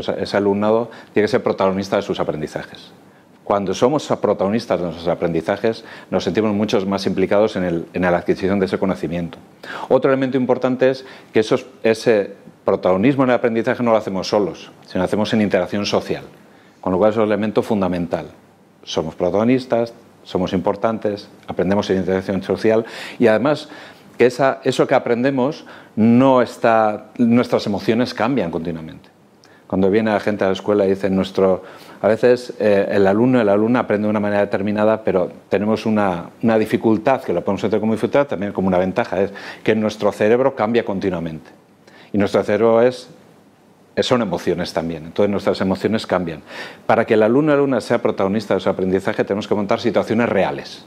ese alumnado tiene que ser protagonista de sus aprendizajes. Cuando somos protagonistas de nuestros aprendizajes, nos sentimos mucho más implicados en, la adquisición de ese conocimiento. Otro elemento importante es que ese protagonismo en el aprendizaje no lo hacemos solos, sino lo hacemos en interacción social, con lo cual es un elemento fundamental. Somos protagonistas, somos importantes, aprendemos en interacción social y además que eso que aprendemos no está, nuestras emociones cambian continuamente. Cuando viene la gente a la escuela y dice nuestro... A veces eh, el alumno la alumna aprende de una manera determinada, pero tenemos una, una dificultad, que la podemos entender como dificultad, también como una ventaja, es que nuestro cerebro cambia continuamente. Y nuestro cerebro es son emociones también, entonces nuestras emociones cambian. Para que el alumno la alumna sea protagonista de su aprendizaje tenemos que montar situaciones reales.